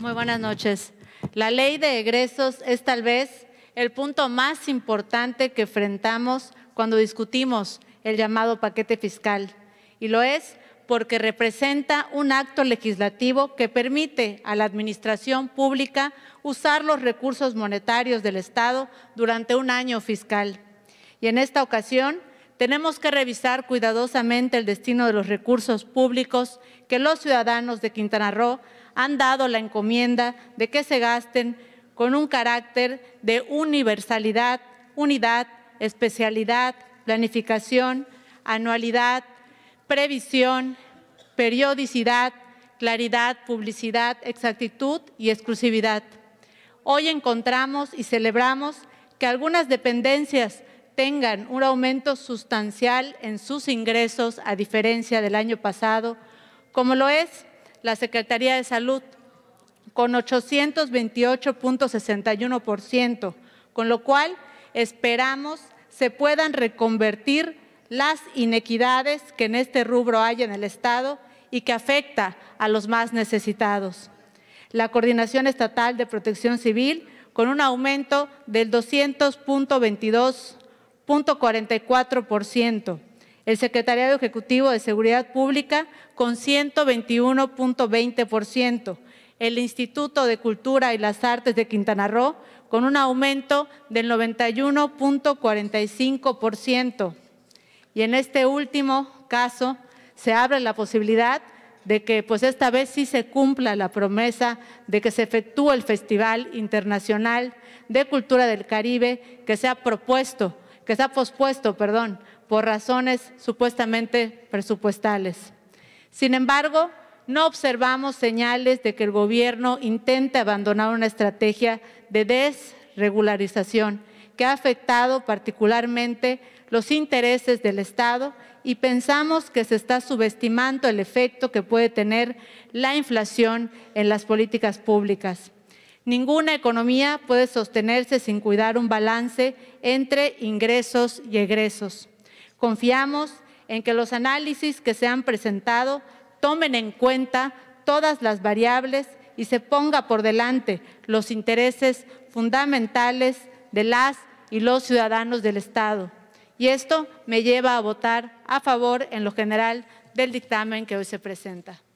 Muy buenas noches. La ley de egresos es tal vez el punto más importante que enfrentamos cuando discutimos el llamado paquete fiscal. Y lo es porque representa un acto legislativo que permite a la Administración Pública usar los recursos monetarios del Estado durante un año fiscal. Y en esta ocasión, tenemos que revisar cuidadosamente el destino de los recursos públicos que los ciudadanos de Quintana Roo han dado la encomienda de que se gasten con un carácter de universalidad, unidad, especialidad, planificación, anualidad, previsión, periodicidad, claridad, publicidad, exactitud y exclusividad. Hoy encontramos y celebramos que algunas dependencias tengan un aumento sustancial en sus ingresos a diferencia del año pasado, como lo es la Secretaría de Salud, con 828.61%, con lo cual esperamos se puedan reconvertir las inequidades que en este rubro hay en el Estado y que afecta a los más necesitados. La Coordinación Estatal de Protección Civil con un aumento del 200.22 el Secretariado Ejecutivo de Seguridad Pública con 121.20%, el Instituto de Cultura y las Artes de Quintana Roo con un aumento del 91.45%. Y en este último caso se abre la posibilidad de que pues esta vez sí se cumpla la promesa de que se efectúe el Festival Internacional de Cultura del Caribe que se ha propuesto que se ha pospuesto, perdón, por razones supuestamente presupuestales. Sin embargo, no observamos señales de que el gobierno intente abandonar una estrategia de desregularización que ha afectado particularmente los intereses del Estado y pensamos que se está subestimando el efecto que puede tener la inflación en las políticas públicas. Ninguna economía puede sostenerse sin cuidar un balance entre ingresos y egresos. Confiamos en que los análisis que se han presentado tomen en cuenta todas las variables y se ponga por delante los intereses fundamentales de las y los ciudadanos del Estado. Y esto me lleva a votar a favor en lo general del dictamen que hoy se presenta.